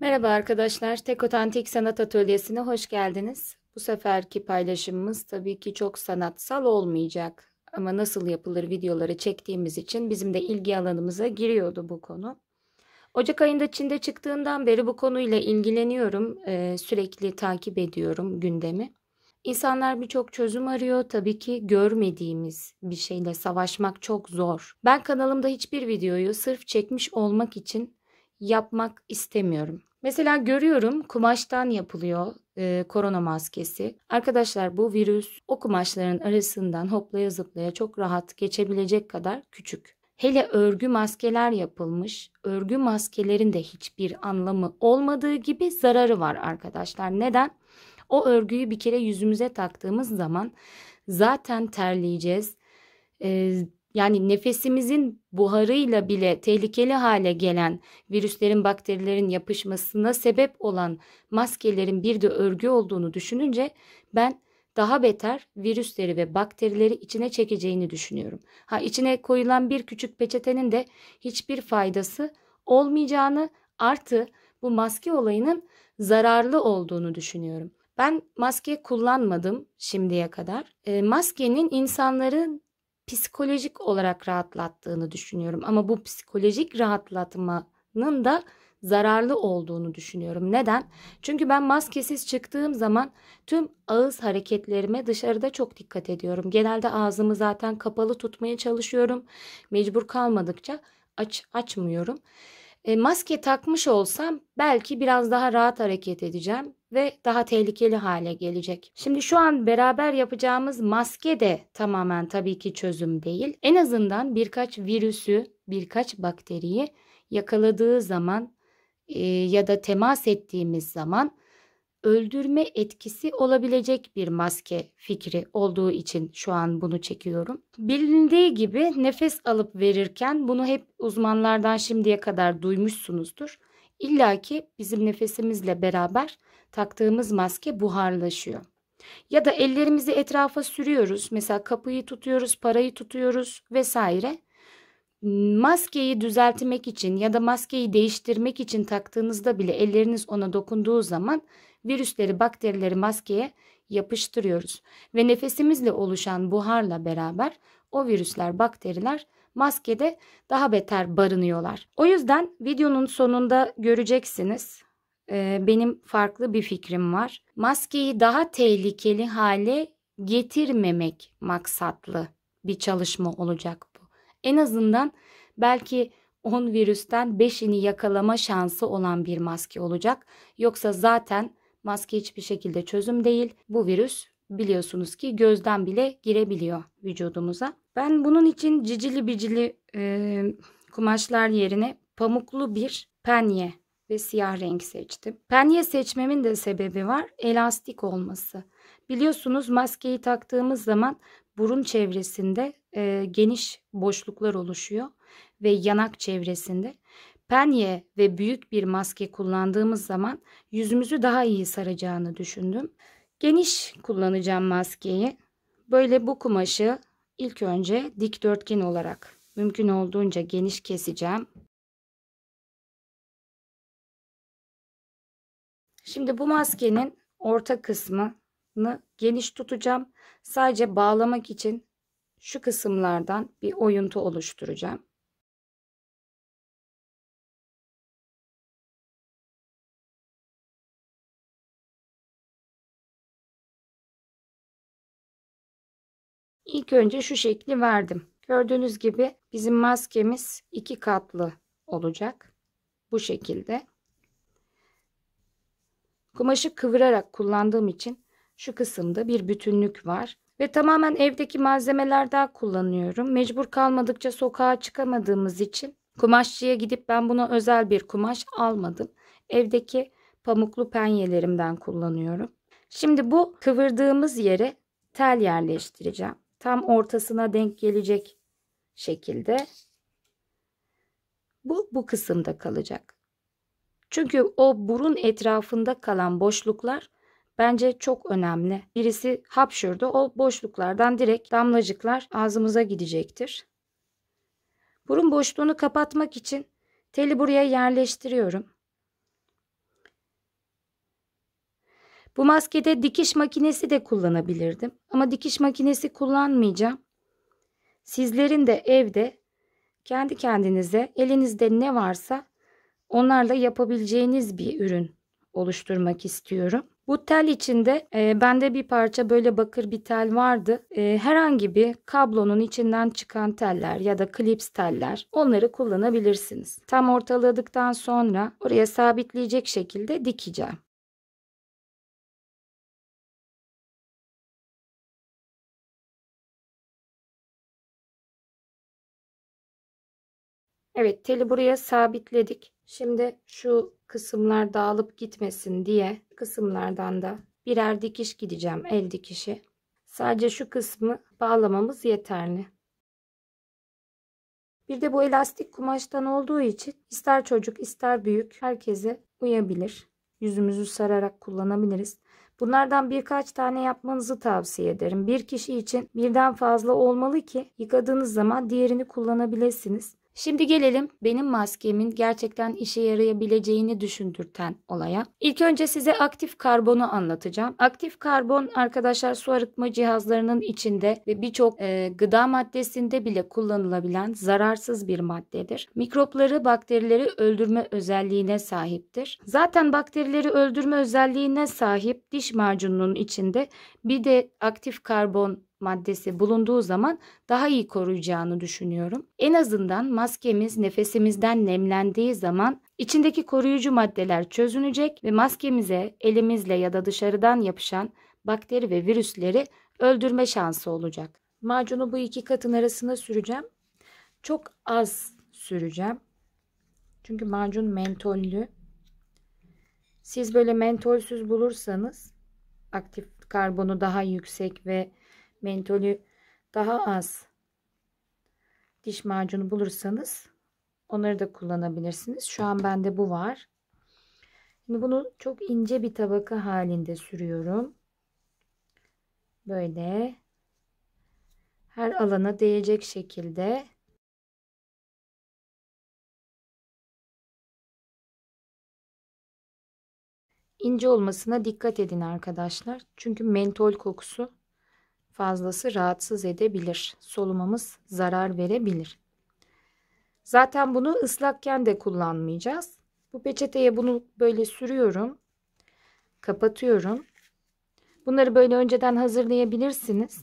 Merhaba arkadaşlar, Tek Otantik Sanat Atölyesi'ne hoş geldiniz. Bu seferki paylaşımımız tabii ki çok sanatsal olmayacak ama nasıl yapılır videoları çektiğimiz için bizim de ilgi alanımıza giriyordu bu konu. Ocak ayında Çin'de çıktığından beri bu konuyla ilgileniyorum, ee, sürekli takip ediyorum gündemi. İnsanlar birçok çözüm arıyor. Tabii ki görmediğimiz bir şeyle savaşmak çok zor. Ben kanalımda hiçbir videoyu sırf çekmiş olmak için yapmak istemiyorum. Mesela görüyorum kumaştan yapılıyor e, korona maskesi. Arkadaşlar bu virüs o kumaşların arasından hoplaya zıplaya çok rahat geçebilecek kadar küçük. Hele örgü maskeler yapılmış. Örgü maskelerin de hiçbir anlamı olmadığı gibi zararı var arkadaşlar. Neden? O örgüyü bir kere yüzümüze taktığımız zaman zaten terleyeceğiz. E, yani nefesimizin buharıyla bile tehlikeli hale gelen virüslerin bakterilerin yapışmasına sebep olan maskelerin bir de örgü olduğunu düşününce ben daha beter virüsleri ve bakterileri içine çekeceğini düşünüyorum. Ha içine koyulan bir küçük peçetenin de hiçbir faydası olmayacağını artı bu maske olayının zararlı olduğunu düşünüyorum. Ben maske kullanmadım şimdiye kadar. E, maskenin insanların psikolojik olarak rahatlattığını düşünüyorum. Ama bu psikolojik rahatlatmanın da zararlı olduğunu düşünüyorum. Neden? Çünkü ben maskesiz çıktığım zaman tüm ağız hareketlerime dışarıda çok dikkat ediyorum. Genelde ağzımı zaten kapalı tutmaya çalışıyorum. Mecbur kalmadıkça aç açmıyorum. E, maske takmış olsam belki biraz daha rahat hareket edeceğim ve daha tehlikeli hale gelecek. Şimdi şu an beraber yapacağımız maske de tamamen tabii ki çözüm değil. En azından birkaç virüsü, birkaç bakteriyi yakaladığı zaman e, ya da temas ettiğimiz zaman öldürme etkisi olabilecek bir maske fikri olduğu için şu an bunu çekiyorum. Bilindiği gibi nefes alıp verirken bunu hep uzmanlardan şimdiye kadar duymuşsunuzdur. İlla ki bizim nefesimizle beraber taktığımız maske buharlaşıyor. Ya da ellerimizi etrafa sürüyoruz. Mesela kapıyı tutuyoruz, parayı tutuyoruz vesaire maskeyi düzeltmek için ya da maskeyi değiştirmek için taktığınızda bile elleriniz ona dokunduğu zaman virüsleri, bakterileri maskeye yapıştırıyoruz ve nefesimizle oluşan buharla beraber o virüsler, bakteriler maskede daha beter barınıyorlar. O yüzden videonun sonunda göreceksiniz. Ee, benim farklı bir fikrim var. Maskeyi daha tehlikeli hale getirmemek maksatlı bir çalışma olacak en azından belki 10 virüsten 5'ini yakalama şansı olan bir maske olacak. Yoksa zaten maske hiçbir şekilde çözüm değil. Bu virüs biliyorsunuz ki gözden bile girebiliyor vücudumuza. Ben bunun için cicili bicili e, kumaşlar yerine pamuklu bir penye ve siyah renk seçtim. Penye seçmemin de sebebi var elastik olması. Biliyorsunuz maskeyi taktığımız zaman burun çevresinde e, geniş boşluklar oluşuyor ve yanak çevresinde. Penye ve büyük bir maske kullandığımız zaman yüzümüzü daha iyi saracağını düşündüm. Geniş kullanacağım maskeyi. Böyle bu kumaşı ilk önce dikdörtgen olarak mümkün olduğunca geniş keseceğim. Şimdi bu maskenin orta kısmını geniş tutacağım. Sadece bağlamak için şu kısımlardan bir oyuntu oluşturacağım. İlk önce şu şekli verdim. Gördüğünüz gibi bizim maskemiz iki katlı olacak. Bu şekilde. Kumaşı kıvırarak kullandığım için şu kısımda bir bütünlük var. Ve tamamen evdeki malzemelerden kullanıyorum. Mecbur kalmadıkça sokağa çıkamadığımız için kumaşçıya gidip ben buna özel bir kumaş almadım. Evdeki pamuklu penyelerimden kullanıyorum. Şimdi bu kıvırdığımız yere tel yerleştireceğim. Tam ortasına denk gelecek şekilde. Bu bu kısımda kalacak. Çünkü o burun etrafında kalan boşluklar bence çok önemli. Birisi hapşırdı o boşluklardan direkt damlacıklar ağzımıza gidecektir. Burun boşluğunu kapatmak için teli buraya yerleştiriyorum. Bu maskede dikiş makinesi de kullanabilirdim ama dikiş makinesi kullanmayacağım. Sizlerin de evde kendi kendinize elinizde ne varsa onlarla yapabileceğiniz bir ürün oluşturmak istiyorum. Bu tel içinde e, bende bir parça böyle bakır bir tel vardı. E, herhangi bir kablonun içinden çıkan teller ya da klips teller onları kullanabilirsiniz. Tam ortaladıktan sonra oraya sabitleyecek şekilde dikeceğim. Evet teli buraya sabitledik. Şimdi şu kısımlar dağılıp gitmesin diye kısımlardan da birer dikiş gideceğim el dikişi. Sadece şu kısmı bağlamamız yeterli. Bir de bu elastik kumaştan olduğu için ister çocuk ister büyük herkese uyabilir. Yüzümüzü sararak kullanabiliriz. Bunlardan birkaç tane yapmanızı tavsiye ederim. Bir kişi için birden fazla olmalı ki yıkadığınız zaman diğerini kullanabilirsiniz. Şimdi gelelim benim maskemin gerçekten işe yarayabileceğini düşündürten olaya. İlk önce size aktif karbonu anlatacağım. Aktif karbon arkadaşlar su arıtma cihazlarının içinde ve birçok e, gıda maddesinde bile kullanılabilen zararsız bir maddedir. Mikropları, bakterileri öldürme özelliğine sahiptir. Zaten bakterileri öldürme özelliğine sahip diş macununun içinde bir de aktif karbon maddesi bulunduğu zaman daha iyi koruyacağını düşünüyorum. En azından maskemiz nefesimizden nemlendiği zaman içindeki koruyucu maddeler çözünecek ve maskemize elimizle ya da dışarıdan yapışan bakteri ve virüsleri öldürme şansı olacak. Macunu bu iki katın arasına süreceğim. Çok az süreceğim. Çünkü macun mentollü. Siz böyle mentolsüz bulursanız aktif karbonu daha yüksek ve mentolü daha az diş macunu bulursanız onları da kullanabilirsiniz. Şu an bende bu var. Şimdi bunu çok ince bir tabaka halinde sürüyorum. Böyle her alana değecek şekilde ince olmasına dikkat edin arkadaşlar. Çünkü mentol kokusu fazlası rahatsız edebilir. Solumamız zarar verebilir. Zaten bunu ıslakken de kullanmayacağız. Bu peçeteye bunu böyle sürüyorum. Kapatıyorum. Bunları böyle önceden hazırlayabilirsiniz.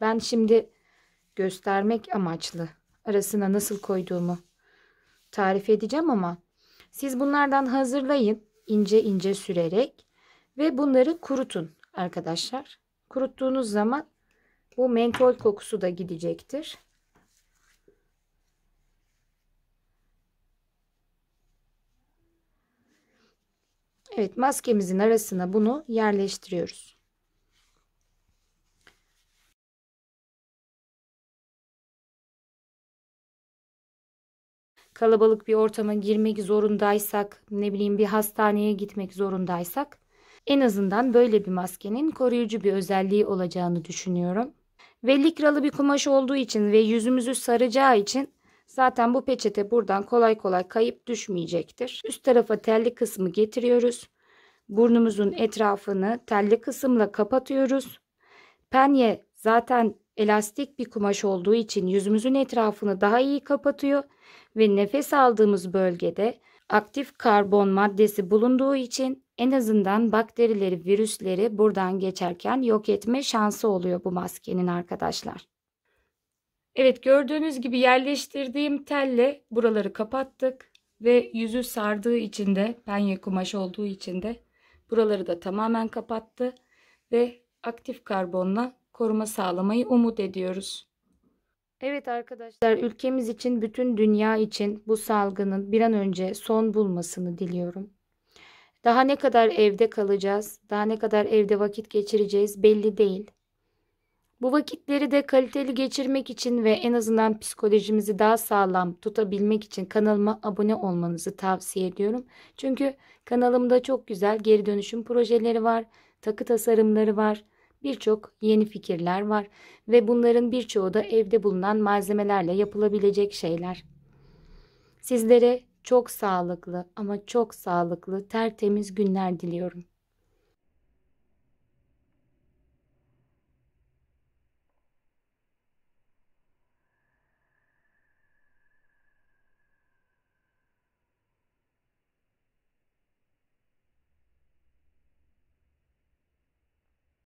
Ben şimdi göstermek amaçlı arasına nasıl koyduğumu tarif edeceğim ama siz bunlardan hazırlayın ince ince sürerek ve bunları kurutun arkadaşlar. Kuruttuğunuz zaman bu mentol kokusu da gidecektir. Evet maskemizin arasına bunu yerleştiriyoruz. Kalabalık bir ortama girmek zorundaysak, ne bileyim bir hastaneye gitmek zorundaysak en azından böyle bir maskenin koruyucu bir özelliği olacağını düşünüyorum. Ve likralı bir kumaş olduğu için ve yüzümüzü saracağı için zaten bu peçete buradan kolay kolay kayıp düşmeyecektir. Üst tarafa telli kısmı getiriyoruz. Burnumuzun etrafını telli kısımla kapatıyoruz. Penye zaten elastik bir kumaş olduğu için yüzümüzün etrafını daha iyi kapatıyor ve nefes aldığımız bölgede aktif karbon maddesi bulunduğu için en azından bakterileri, virüsleri buradan geçerken yok etme şansı oluyor bu maskenin arkadaşlar. Evet gördüğünüz gibi yerleştirdiğim telle buraları kapattık ve yüzü sardığı için de penye kumaşı olduğu için de buraları da tamamen kapattı ve aktif karbonla koruma sağlamayı umut ediyoruz. Evet arkadaşlar ülkemiz için bütün dünya için bu salgının bir an önce son bulmasını diliyorum. Daha ne kadar evde kalacağız, daha ne kadar evde vakit geçireceğiz belli değil. Bu vakitleri de kaliteli geçirmek için ve en azından psikolojimizi daha sağlam tutabilmek için kanalıma abone olmanızı tavsiye ediyorum. Çünkü kanalımda çok güzel geri dönüşüm projeleri var, takı tasarımları var, birçok yeni fikirler var ve bunların birçoğu da evde bulunan malzemelerle yapılabilecek şeyler. Sizlere çok sağlıklı ama çok sağlıklı tertemiz günler diliyorum.